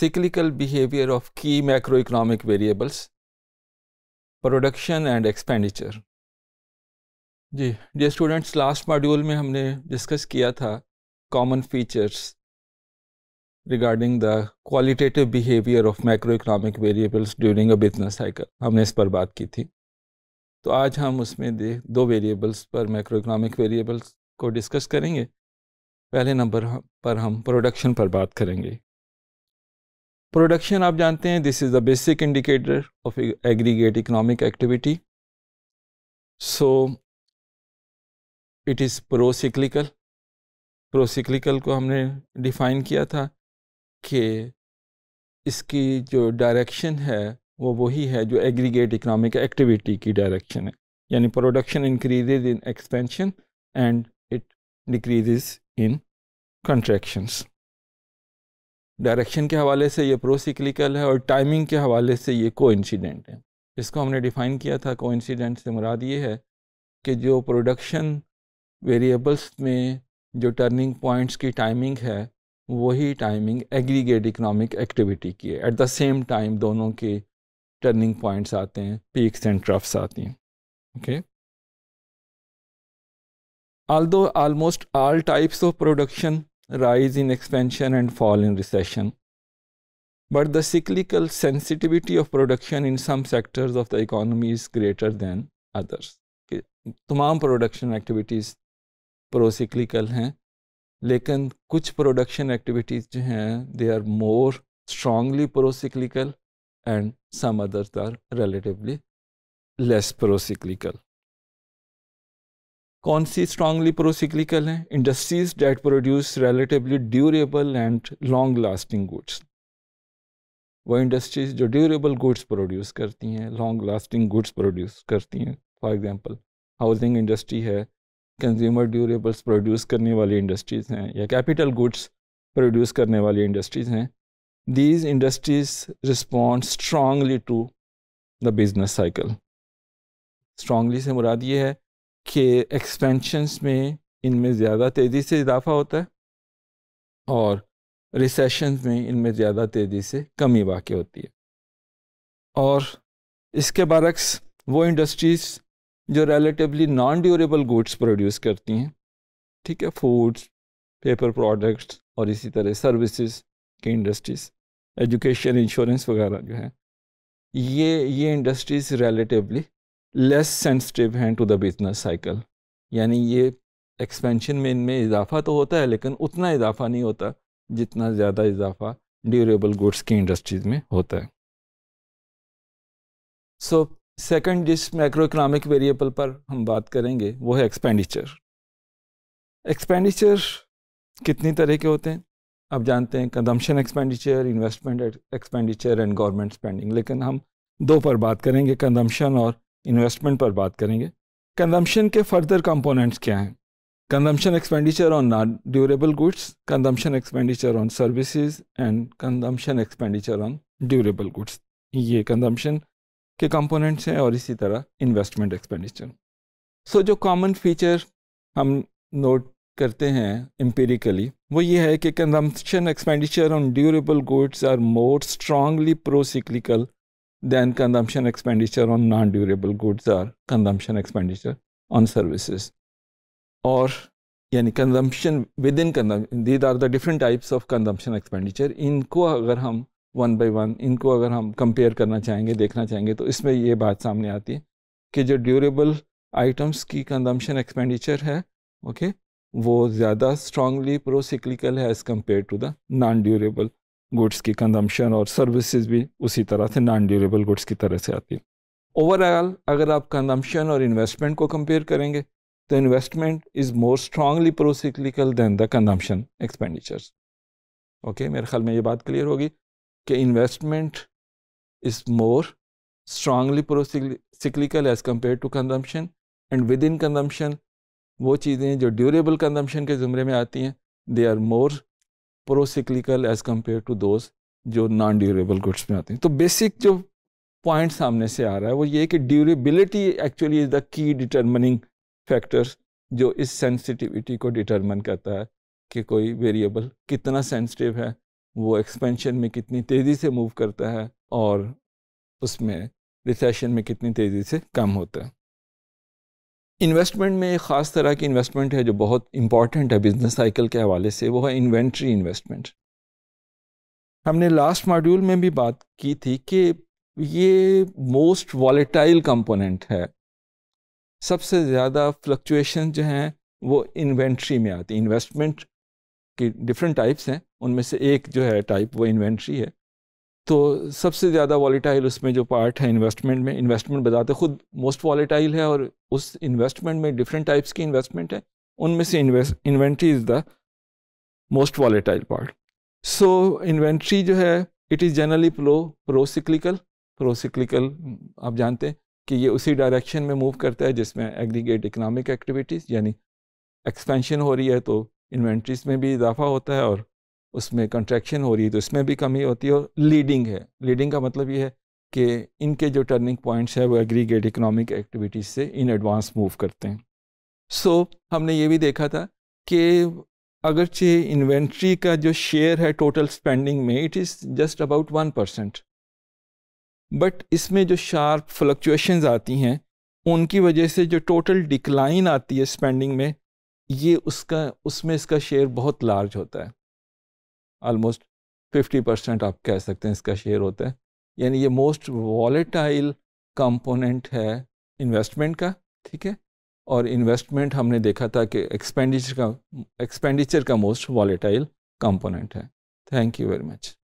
cyclical behavior of key macroeconomic variables, production and expenditure जी dear students last module में हमने discuss किया था common features regarding the qualitative behaviour of macroeconomic variables during a business cycle हमने इस पर बात की थी तो आज हम उसमें दे दो वेरिएबल्स पर मैक्रो इकोनॉमिक वेरिएबल्स को डिस्कस करेंगे पहले नंबर पर हम प्रोडक्शन पर बात करेंगे प्रोडक्शन आप जानते हैं this is the basic indicator of aggregate economic activity so it is procyclical procyclical को हमने डिफाइन किया था कि इसकी जो डायरेक्शन है वो वही है जो एग्रीगेट इकोनॉमिक एक्टिविटी की डायरेक्शन है यानी production increases in expansion and it decreases in contractions. Direction के हवाले से ये प्रोसिक्लिकल है और टाइमिंग के हवाले से ये इंसीडेंट है इसको हमने डिफ़ाइन किया था इंसीडेंट से मुराद ये है कि जो प्रोडक्शन वेरिएबल्स में जो टर्निंग पॉइंट्स की टाइमिंग है वही टाइमिंग एग्रीगेट इकोनॉमिक एक्टिविटी की है एट द सेम टाइम दोनों के टर्निंग पॉइंट्स आते हैं पीक्स एंड ट्रफ्स आती हैं okay although almost all types of production rise in expansion and fall in recession. But the cyclical sensitivity of production in some sectors of the economy is greater than others. तमाम production activities pro-cyclical हैं लेकिन कुछ production activities जो हैं they are more strongly pro-cyclical and some others are relatively less pro-cyclical. कौन सी strongly procyclical हैं industries that produce relatively durable and long lasting goods वो industries जो ड्यूरेबल गुड्स प्रोड्यूस करती हैं लॉन्ग लास्टिंग गुड्स प्रोड्यूस करती हैं for example housing industry है consumer durables produce करने वाली इंडस्ट्रीज़ हैं या कैपिटल गुड्स प्रोड्यूस करने वाली इंडस्ट्रीज़ हैं these industries respond strongly to the business cycle strongly से मुराद ये है के एक्सपेंशंस में इनमें ज़्यादा तेज़ी से इजाफा होता है और रिसेशन में इनमें ज़्यादा तेज़ी से कमी वाक़ होती है और इसके बरक्स वो इंडस्ट्रीज़ जो relatively non durable goods produce करती हैं ठीक है फूड्स पेपर प्रोडक्ट्स और इसी तरह सर्विसेज की इंडस्ट्रीज़ एजुकेशन इंश्योरेंस वगैरह जो है ये ये इंडस्ट्रीज़ रिलेटिवली लेस सेंसिटिव हैं टू द बिजनेस साइकिल यानी ये एक्सपेंशन में इनमें इजाफा तो होता है लेकिन उतना इजाफा नहीं होता जितना ज़्यादा इजाफा ड्यूरेबल गुड्स की इंडस्ट्रीज में होता है सो सेकंड जिस मैक्रो इकनॉमिक वेरिएबल पर हम बात करेंगे वो है एक्सपेंडिचर एक्सपेंडिचर कितनी तरह के होते हैं आप जानते हैं consumption expenditure investment expenditure and government spending लेकिन हम दो पर बात करेंगे कंजम्पशन और इन्वेस्टमेंट पर बात करेंगे कंजम्पशन के फर्दर कंपोनेंट्स क्या हैं consumption expenditure on non durable goods consumption expenditure on services and consumption expenditure on durable goods ये कंजम्पशन के कंपोनेंट्स हैं और इसी तरह इन्वेस्टमेंट एक्सपेंडिचर सो जो कॉमन फीचर हम नोट करते हैं एम्पेरिकली वो ये है कि consumption expenditure on durable goods are more strongly procyclical then consumption expenditure on non-durable goods are consumption expenditure on services or यानी consumption within these are the different types of consumption expenditure इनको अगर हम one by one इनको अगर हम compare करना चाहेंगे देखना चाहेंगे तो इसमें ये बात सामने आती है कि जो ड्यूरेबल आइटम्स की कंजम्पशन एक्सपेंडिचर है ओके okay, वो ज़्यादा स्ट्रांगली प्रोसिक्लिकल है as compare to the non durable goods की कंजम्पशन और सर्विसेज भी उसी तरह से नॉन ड्यूरेबल गुड्स की तरह से आती है ओवरऑल अगर आप कंजम्पशन और इन्वेस्टमेंट को कंपेयर करेंगे तो investment is more strongly procyclical than the consumption expenditures okay मेरे ख्याल में ये बात क्लियर होगी कि investment is more strongly procyclical as compare to consumption and within consumption वो चीज़ें जो ड्यूरेबल कंजम्पशन के ज़ुमरे में आती हैं they are more procyclical as compare to those जो नॉन ड्यूरेबल गुड्स में आते हैं तो बेसिक जो पॉइंट सामने से आ रहा है वो ये कि durability actually is the key डिटर्मनिंग factors जो इस सेंसिटिविटी को डिटर्मन करता है कि कोई वेरिएबल कितना सेंसिटिव है वो एक्सपेंशन में कितनी तेज़ी से मूव करता है और उसमें रिसेशन में कितनी तेज़ी से कम होता है इन्वेस्टमेंट में एक ख़ास तरह की इन्वेस्टमेंट है जो बहुत इंपॉर्टेंट है बिज़नेस साइकिल के हवाले से वो है इन्वेंट्री इन्वेस्टमेंट हमने लास्ट मॉड्यूल में भी बात की थी कि ये मोस्ट वॉलेटाइल कंपोनेंट है सबसे ज़्यादा फ्लक्चुएशन जो हैं वो इन्वेंट्री में आती इन्वेस्टमेंट की डिफरेंट टाइप्स हैं उनमें से एक जो है टाइप वो इन्वेंट्री है तो सबसे ज़्यादा वॉलीटाइल उसमें जो पार्ट है इन्वेस्टमेंट में इन्वेस्टमेंट बताते खुद मोस्ट वॉलीटाइल है और उस इन्वेस्टमेंट में डिफरेंट टाइप्स की इन्वेस्टमेंट है उनमें से inventory is the most volatile part so inventory जो है it is generally pro procyclical procyclical आप जानते हैं कि ये उसी डायरेक्शन में मूव करता है जिसमें एग्रीगेट इकनॉमिक एक्टिविटीज़ यानी एक्सपेंशन हो रही है तो इन्वेंट्रीज में भी इजाफा होता है और उसमें कंट्रैक्शन हो रही है तो इसमें भी कमी होती है और लीडिंग है लीडिंग का मतलब ये है कि इनके जो टर्निंग पॉइंट्स हैं वो एग्रीगेट इकोनॉमिक एक्टिविटीज़ से इन एडवांस मूव करते हैं सो so, हमने ये भी देखा था कि अगरचे इन्वेंट्री का जो शेयर है टोटल स्पेंडिंग में it is just about one percent but इसमें जो शार्प फ्लक्चुएशन आती हैं उनकी वजह से जो टोटल डिक्लाइन आती है स्पेंडिंग में ये उसका उसमें इसका शेयर बहुत लार्ज होता है ऑलमोस्ट 50 परसेंट आप कह सकते हैं इसका शेयर होता है यानी ये मोस्ट वॉलेटाइल कंपोनेंट है इन्वेस्टमेंट का ठीक है और इन्वेस्टमेंट हमने देखा था कि एक्सपेंडिचर का एक्सपेंडिचर का मोस्ट वॉलेटाइल कंपोनेंट है थैंक यू वेरी मच